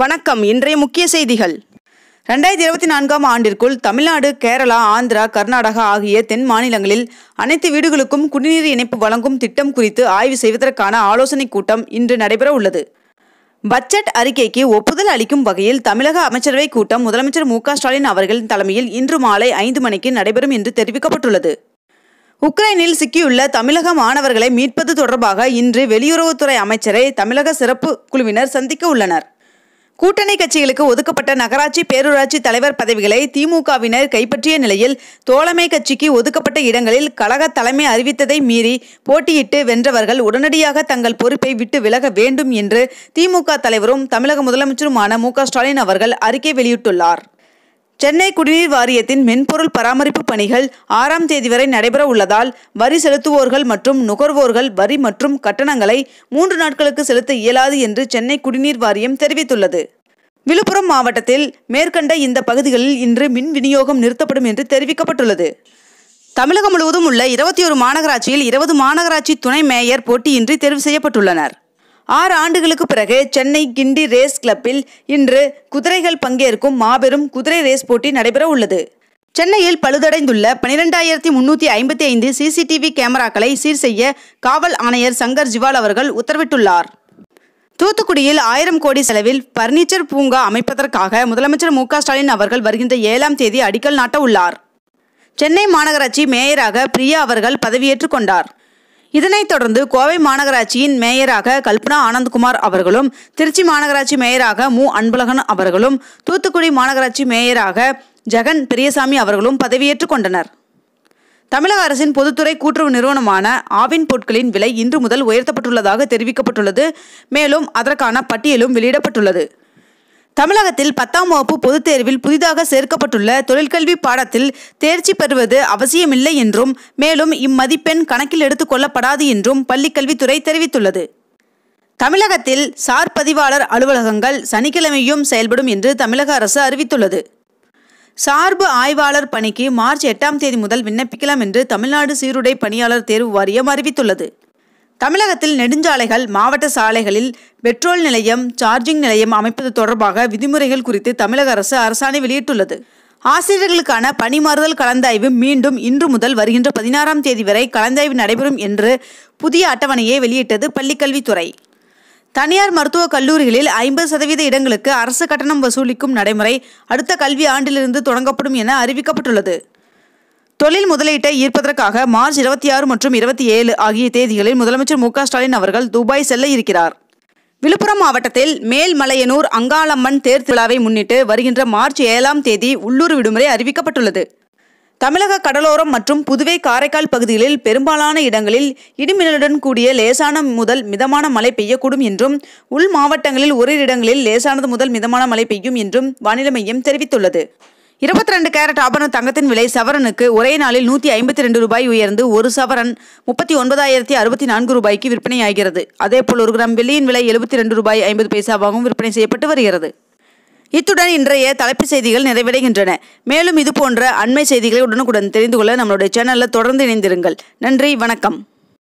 வணக்கம் இன்றைய முக்கிய செய்திகள் ரெண்டாயிரத்தி இருபத்தி நான்காம் ஆண்டிற்குள் தமிழ்நாடு கேரளா ஆந்திரா கர்நாடகா ஆகிய தென் மாநிலங்களில் அனைத்து வீடுகளுக்கும் குடிநீர் இணைப்பு வழங்கும் திட்டம் குறித்து ஆய்வு செய்வதற்கான ஆலோசனைக் கூட்டம் இன்று நடைபெற உள்ளது பட்ஜெட் அறிக்கைக்கு ஒப்புதல் அளிக்கும் வகையில் தமிழக அமைச்சரவைக் கூட்டம் முதலமைச்சர் மு ஸ்டாலின் அவர்களின் தலைமையில் இன்று மாலை ஐந்து மணிக்கு நடைபெறும் என்று தெரிவிக்கப்பட்டுள்ளது உக்ரைனில் சிக்கியுள்ள தமிழக மாணவர்களை மீட்பது தொடர்பாக இன்று வெளியுறவுத்துறை அமைச்சரை தமிழக சிறப்பு குழுவினர் சந்திக்க உள்ளனர் கூட்டணி கட்சிகளுக்கு ஒதுக்கப்பட்ட நகராட்சி பேரூராட்சி தலைவர் பதவிகளை திமுகவினர் கைப்பற்றிய நிலையில் தோழமை கட்சிக்கு ஒதுக்கப்பட்ட இடங்களில் கழக தலைமை அறிவித்ததை மீறி போட்டியிட்டு வென்றவர்கள் உடனடியாக தங்கள் பொறுப்பை விட்டு விலக வேண்டும் என்று திமுக தலைவரும் தமிழக முதலமைச்சருமான மு ஸ்டாலின் அவர்கள் அறிக்கை வெளியிட்டுள்ளார் சென்னை குடிநீர் வாரியத்தின் மென்பொருள் பராமரிப்பு பணிகள் ஆறாம் தேதி வரை நடைபெற உள்ளதால் வரி செலுத்துவோர்கள் மற்றும் நுகர்வோர்கள் வரி மற்றும் கட்டணங்களை மூன்று நாட்களுக்கு செலுத்த இயலாது என்று சென்னை குடிநீர் வாரியம் தெரிவித்துள்ளது விழுப்புரம் மாவட்டத்தில் மேற்கண்ட இந்த பகுதிகளில் இன்று மின் விநியோகம் நிறுத்தப்படும் என்று தெரிவிக்கப்பட்டுள்ளது தமிழகம் முழுவதும் உள்ள இருபத்தி ஒரு மாநகராட்சியில் இருபது மாநகராட்சி துணை மேயர் போட்டியின்றி தெரிவு செய்யப்பட்டுள்ளனர் ஆறு ஆண்டுகளுக்கு பிறகு சென்னை கிண்டி ரேஸ் கிளப்பில் இன்று குதிரைகள் பங்கேற்கும் மாபெரும் குதிரை ரேஸ் போட்டி நடைபெற உள்ளது சென்னையில் பழுதடைந்துள்ள பனிரெண்டாயிரத்தி முன்னூற்றி ஐம்பத்தி ஐந்து சிசிடிவி கேமராக்களை சீர் செய்ய காவல் ஆணையர் சங்கர் ஜிவால் அவர்கள் உத்தரவிட்டுள்ளார் தூத்துக்குடியில் ஆயிரம் கோடி செலவில் பர்னிச்சர் பூங்கா அமைப்பதற்காக முதலமைச்சர் மு ஸ்டாலின் அவர்கள் வருகின்ற ஏழாம் தேதி அடிக்கல் நாட்ட உள்ளார் சென்னை மாநகராட்சி மேயராக பிரியா அவர்கள் பதவியேற்றுக் கொண்டார் இதனைத் தொடர்ந்து கோவை மாநகராட்சியின் மேயராக கல்பனா ஆனந்த்குமார் அவர்களும் திருச்சி மாநகராட்சி மேயராக மு அன்பழகன் அவர்களும் தூத்துக்குடி மாநகராட்சி மேயராக ஜெகன் பெரியசாமி அவர்களும் பதவியேற்றுக் கொண்டனர் தமிழக அரசின் பொதுத்துறை கூட்டுறவு நிறுவனமான ஆவின் பொருட்களின் விலை இன்று முதல் உயர்த்தப்பட்டுள்ளதாக தெரிவிக்கப்பட்டுள்ளது மேலும் அதற்கான பட்டியலும் வெளியிடப்பட்டுள்ளது தமிழகத்தில் பத்தாம் வகுப்பு பொதுத் தேர்வில் புதிதாக சேர்க்கப்பட்டுள்ள தொழிற்கல்வி பாடத்தில் தேர்ச்சி பெறுவது அவசியமில்லை என்றும் மேலும் இம்மதிப்பெண் கணக்கில் எடுத்துக்கொள்ளப்படாது என்றும் பள்ளிக்கல்வித்துறை தெரிவித்துள்ளது தமிழகத்தில் சார் பதிவாளர் அலுவலகங்கள் சனிக்கிழமையும் செயல்படும் என்று தமிழக அரசு அறிவித்துள்ளது சார்பு ஆய்வாளர் பணிக்கு மார்ச் எட்டாம் தேதி முதல் விண்ணப்பிக்கலாம் என்று தமிழ்நாடு சீருடை பணியாளர் தேர்வு வாரியம் அறிவித்துள்ளது தமிழகத்தில் நெடுஞ்சாலைகள் மாவட்ட சாலைகளில் பெட்ரோல் நிலையம் சார்ஜிங் நிலையம் அமைப்பது தொடர்பாக விதிமுறைகள் குறித்து தமிழக அரசு அரசாணை வெளியிட்டுள்ளது ஆசிரியர்களுக்கான பணிமாறுதல் கலந்தாய்வு மீண்டும் இன்று முதல் வருகின்ற பதினாறாம் தேதி வரை கலந்தாய்வு நடைபெறும் என்று புதிய அட்டவணையை வெளியிட்டது பள்ளிக்கல்வித்துறை தனியார் மருத்துவக் கல்லூரிகளில் ஐம்பது சதவீத இடங்களுக்கு அரசு கட்டணம் வசூலிக்கும் நடைமுறை அடுத்த கல்வி ஆண்டிலிருந்து தொடங்கப்படும் என அறிவிக்கப்பட்டுள்ளது தொழில் முதலீட்டை ஈர்ப்பதற்காக மார்ச் இருபத்தி ஆறு மற்றும் இருபத்தி ஏழு ஆகிய தேதிகளில் முதலமைச்சர் மு ஸ்டாலின் அவர்கள் துபாய் செல்ல இருக்கிறார் விழுப்புரம் மாவட்டத்தில் மேல்மலையனூர் அங்காளம்மன் தேர் திருவிழாவை முன்னிட்டு வருகின்ற மார்ச் ஏழாம் தேதி உள்ளூர் விடுமுறை அறிவிக்கப்பட்டுள்ளது தமிழக கடலோரம் மற்றும் புதுவை காரைக்கால் பகுதிகளில் பெரும்பாலான இடங்களில் இடிமின்னலுடன் கூடிய லேசான முதல் மிதமான மழை பெய்யக்கூடும் என்றும் உள் மாவட்டங்களில் ஓரிரு இடங்களில் லேசானது முதல் மிதமான மழை பெய்யும் என்றும் வானிலை மையம் தெரிவித்துள்ளது இருபத்தி ரெண்டு கேரட் ஆபரண தங்கத்தின் விலை சவரனுக்கு ஒரே நாளில் நூற்றி ஐம்பத்தி ரெண்டு ரூபாய் உயர்ந்து ஒரு சவரன் முப்பத்தி ஒன்பதாயிரத்தி அறுபத்தி நான்கு ரூபாய்க்கு விற்பனையாகிறது அதேபோல் ஒரு கிராம் வெள்ளியின் விலை எழுபத்தி ரெண்டு ரூபாய் ஐம்பது பைசாவாகவும் விற்பனை செய்யப்பட்டு வருகிறது இத்துடன் இன்றைய தலைப்பு செய்திகள் நிறைவடைகின்றன மேலும் இதுபோன்ற அண்மை செய்திகளை உடனுக்குடன் தெரிந்து கொள்ள நம்மளுடைய சேனலில் தொடர்ந்து இணைந்திருங்கள் நன்றி வணக்கம்